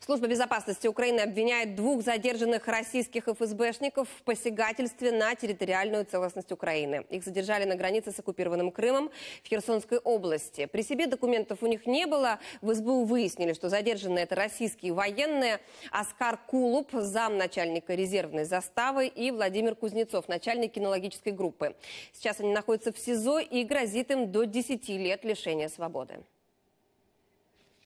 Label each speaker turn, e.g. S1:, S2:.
S1: Служба безопасности Украины обвиняет двух задержанных российских ФСБшников в посягательстве на территориальную целостность Украины. Их задержали на границе с оккупированным Крымом в Херсонской области. При себе документов у них не было. В СБУ выяснили, что задержанные это российские военные. Оскар Кулуб, замначальника резервной заставы, и Владимир Кузнецов, начальник кинологической группы. Сейчас они находятся в СИЗО и грозит им до 10 лет лишения свободы.